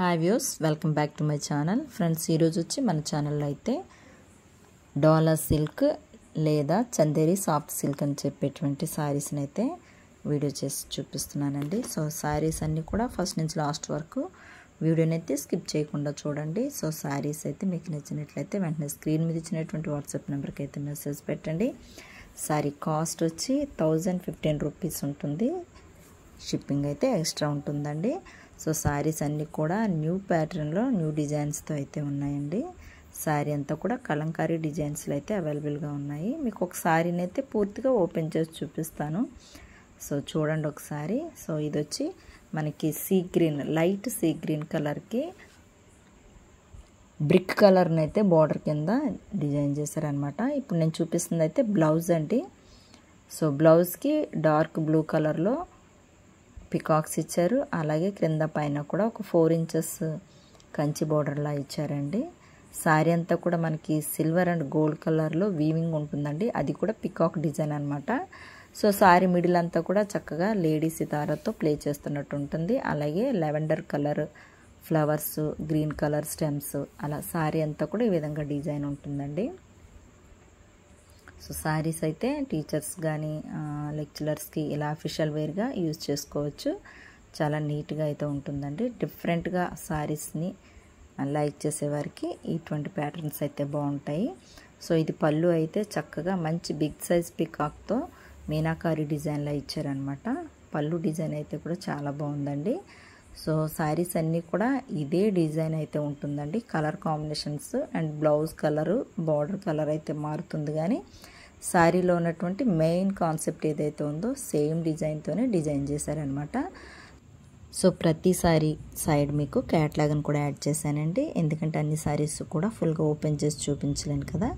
hi views welcome back to my channel friends ఈరోజు వచ్చి మన ఛానల్లో అయితే డాలర్ సిల్క్ లేదా చందేరి సాఫ్ట్ సిల్క్ అని చెప్పేటువంటి శారీస్ని అయితే వీడియో చేసి చూపిస్తున్నానండి సో శారీస్ అన్నీ కూడా ఫస్ట్ నుంచి లాస్ట్ వరకు వీడియోని అయితే స్కిప్ చేయకుండా చూడండి సో శారీస్ అయితే మీకు నచ్చినట్లయితే వెంటనే స్క్రీన్ మీద ఇచ్చినటువంటి వాట్సాప్ నెంబర్కి అయితే మెసేజ్ పెట్టండి శారీ కాస్ట్ వచ్చి థౌజండ్ ఫిఫ్టీన్ రూపీస్ ఉంటుంది షిప్పింగ్ అయితే ఎక్స్ట్రా ఉంటుందండి సో శారీస్ అన్నీ కూడా న్యూ ప్యాటర్న్లో న్యూ డిజైన్స్తో అయితే ఉన్నాయండి శారీ అంతా కూడా కలంకారీ డిజైన్స్లో అయితే అవైలబుల్గా ఉన్నాయి మీకు ఒక శారీని అయితే పూర్తిగా ఓపెన్ చేసి చూపిస్తాను సో చూడండి ఒకసారి సో ఇది వచ్చి మనకి sea green light sea green కలర్కి బ్రిక్ కలర్ని అయితే బార్డర్ కింద డిజైన్ చేశారనమాట ఇప్పుడు నేను చూపిస్తుంది అయితే బ్లౌజ్ అండి సో బ్లౌజ్కి డార్క్ బ్లూ కలర్లో పికాక్స్ ఇచ్చారు అలాగే క్రింద పైన కూడా ఒక ఫోర్ ఇంచెస్ కంచి బోర్డర్లా ఇచ్చారండి శారీ అంతా కూడా మనకి సిల్వర్ అండ్ గోల్డ్ కలర్లో వీవింగ్ ఉంటుందండి అది కూడా పికాక్ డిజైన్ అనమాట సో శారీ మిడిల్ అంతా కూడా చక్కగా లేడీ సితారాతో ప్లే చేస్తున్నట్టు ఉంటుంది అలాగే lavender colour flowers green colour stems అలా శారీ అంతా కూడా ఈ విధంగా డిజైన్ ఉంటుందండి సో శారీస్ అయితే టీచర్స్ కానీ లెక్చరర్స్కి ఇలా అఫీషియల్ వేర్గా యూజ్ చేసుకోవచ్చు చాలా నీట్గా అయితే ఉంటుందండి డిఫరెంట్గా శారీస్ని లైక్ చేసేవారికి ఇటువంటి ప్యాటర్న్స్ అయితే బాగుంటాయి సో ఇది పళ్ళు అయితే చక్కగా మంచి బిగ్ సైజ్ పికాక్తో మీనాకారి డిజైన్లో ఇచ్చారనమాట పళ్ళు డిజైన్ అయితే కూడా చాలా బాగుందండి సో శారీస్ అన్నీ కూడా ఇదే డిజైన్ అయితే ఉంటుందండి colour combinations and blouse colour border colour అయితే మారుతుంది కానీ శారీలో ఉన్నటువంటి మెయిన్ కాన్సెప్ట్ ఏదైతే ఉందో సేమ్ డిజైన్తోనే డిజైన్ చేశారనమాట సో ప్రతి సారీ సైడ్ మీకు క్యాట్లాగ్ని కూడా యాడ్ చేశానండి ఎందుకంటే అన్ని సారీస్ కూడా ఫుల్గా ఓపెన్ చేసి చూపించలేను కదా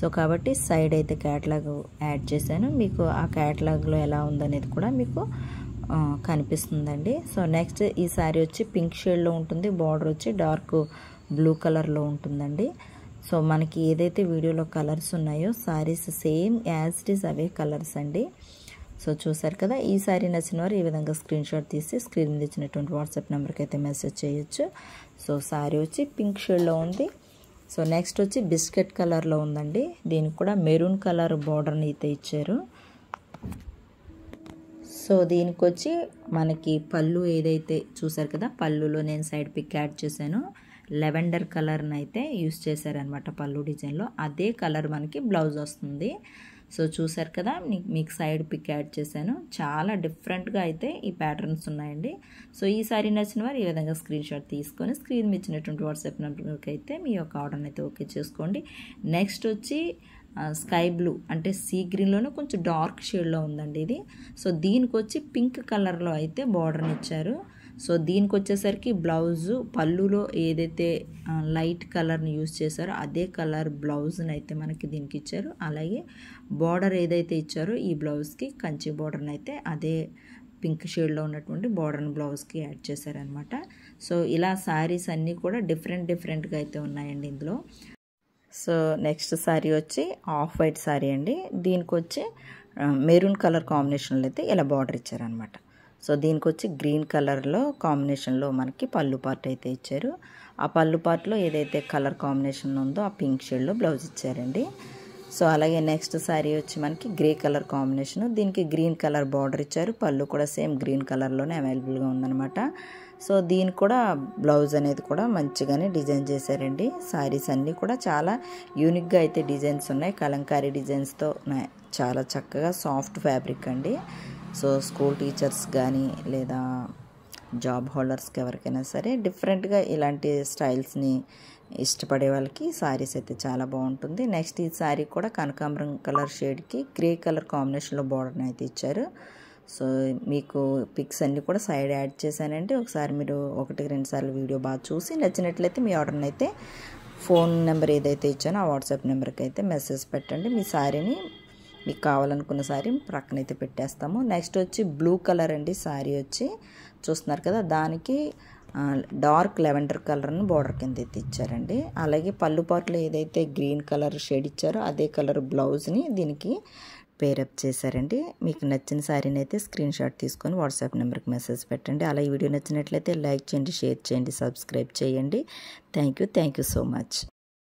సో కాబట్టి సైడ్ అయితే క్యాట్లాగ్ యాడ్ చేశాను మీకు ఆ క్యాట్లాగ్లో ఎలా ఉందనేది కూడా మీకు కనిపిస్తుందండి సో నెక్స్ట్ ఈ శారీ వచ్చి పింక్ షేడ్లో ఉంటుంది బార్డర్ వచ్చి డార్క్ బ్లూ కలర్లో ఉంటుందండి సో మనకి ఏదైతే వీడియోలో కలర్స్ ఉన్నాయో saris same as it is అవే కలర్స్ అండి సో చూసారు కదా ఈ శారీ నచ్చిన వారు ఈ విధంగా స్క్రీన్ షాట్ తీసి స్క్రీన్ మీద ఇచ్చినటువంటి వాట్సాప్ నెంబర్కి అయితే మెసేజ్ చేయొచ్చు సో శారీ వచ్చి పింక్ షేడ్లో ఉంది సో నెక్స్ట్ వచ్చి బిస్కెట్ కలర్లో ఉందండి దీనికి కూడా మెరూన్ కలర్ బార్డర్ని అయితే ఇచ్చారు సో దీనికి వచ్చి మనకి పళ్ళు ఏదైతే చూసారు కదా పళ్ళులో నేను సైడ్ పిక్ యాడ్ చేశాను లెవెండర్ కలర్ని అయితే యూస్ చేశారనమాట పళ్ళు డిజైన్లో అదే కలర్ మనకి బ్లౌజ్ వస్తుంది సో చూసారు కదా మీకు సైడ్ పిక్ యాడ్ చేశాను చాలా డిఫరెంట్గా అయితే ఈ ప్యాటర్న్స్ ఉన్నాయండి సో ఈ సారీ నచ్చిన వారు ఈ విధంగా స్క్రీన్ షాట్ తీసుకొని స్క్రీన్ ఇచ్చినటువంటి వాట్సాప్ నెంబర్కి అయితే మీ యొక్క ఆర్డర్ని అయితే ఓకే చేసుకోండి నెక్స్ట్ వచ్చి స్కై బ్లూ అంటే సీ గ్రీన్లోనే కొంచెం డార్క్ షేడ్లో ఉందండి ఇది సో దీనికి వచ్చి పింక్ కలర్లో అయితే బార్డర్ని ఇచ్చారు సో దీనికి వచ్చేసరికి బ్లౌజు పళ్ళులో ఏదైతే లైట్ కలర్ని యూజ్ చేశారో అదే కలర్ బ్లౌజ్ని అయితే మనకి దీనికి ఇచ్చారు అలాగే బార్డర్ ఏదైతే ఇచ్చారో ఈ బ్లౌజ్కి కంచి బార్డర్ని అయితే అదే పింక్ షేడ్లో ఉన్నటువంటి బార్డర్ బ్లౌజ్కి యాడ్ చేశారనమాట సో ఇలా శారీస్ అన్నీ కూడా డిఫరెంట్ డిఫరెంట్గా అయితే ఉన్నాయండి ఇందులో సో నెక్స్ట్ శారీ వచ్చి ఆఫ్ వైట్ శారీ అండి దీనికి వచ్చి మెరూన్ కలర్ కాంబినేషన్లో అయితే ఇలా బార్డర్ ఇచ్చారనమాట సో దీనికి వచ్చి గ్రీన్ కలర్లో కాంబినేషన్లో మనకి పళ్ళు పార్ట్ అయితే ఇచ్చారు ఆ పళ్ళు పార్ట్లో ఏదైతే కలర్ కాంబినేషన్ ఉందో ఆ పింక్ షేడ్లో బ్లౌజ్ ఇచ్చారండి సో అలాగే నెక్స్ట్ శారీ వచ్చి మనకి గ్రే కలర్ కాంబినేషన్ దీనికి గ్రీన్ కలర్ బార్డర్ ఇచ్చారు పళ్ళు కూడా సేమ్ గ్రీన్ కలర్లోనే అవైలబుల్గా ఉందనమాట సో దీని కూడా బ్లౌజ్ అనేది కూడా మంచిగానే డిజైన్ చేశారండి శారీస్ అన్నీ కూడా చాలా యూనిక్గా అయితే డిజైన్స్ ఉన్నాయి కలంకారీ డిజైన్స్తో ఉన్నాయి చాలా చక్కగా సాఫ్ట్ ఫ్యాబ్రిక్ అండి సో స్కూల్ టీచర్స్ కానీ లేదా జాబ్ హోల్డర్స్కి ఎవరికైనా సరే డిఫరెంట్గా ఇలాంటి స్టైల్స్ని ఇష్టపడే వాళ్ళకి శారీస్ అయితే చాలా బాగుంటుంది నెక్స్ట్ ఈ శారీ కూడా కనకాంబరం కలర్ షేడ్కి గ్రే కలర్ కాంబినేషన్లో బార్డర్ని అయితే ఇచ్చారు సో మీకు పిక్స్ అన్నీ కూడా సైడ్ యాడ్ చేశానంటే ఒకసారి మీరు ఒకటి రెండు సార్లు వీడియో బాగా చూసి నచ్చినట్లయితే మీ ఆర్డర్ని అయితే ఫోన్ నెంబర్ ఏదైతే ఇచ్చానో ఆ వాట్సాప్ నెంబర్కి అయితే మెసేజ్ పెట్టండి మీ శారీని మీకు కావాలనుకున్న శారీ ప్రక్కన అయితే పెట్టేస్తాము నెక్స్ట్ వచ్చి బ్లూ కలర్ అండి శారీ వచ్చి చూస్తున్నారు కదా దానికి డార్క్ లెవెండర్ కలర్ని బార్డర్ కింద అయితే ఇచ్చారండి అలాగే పళ్ళు పాటలు ఏదైతే గ్రీన్ కలర్ షేడ్ ఇచ్చారో అదే కలర్ బ్లౌజ్ని దీనికి పేరప్ చేశారండి మీకు నచ్చిన శారీని అయితే స్క్రీన్ షాట్ తీసుకొని వాట్సాప్ నెంబర్కి మెసేజ్ పెట్టండి అలా ఈ వీడియో నచ్చినట్లయితే లైక్ చేయండి షేర్ చేయండి సబ్స్క్రైబ్ చేయండి thank you thank you so much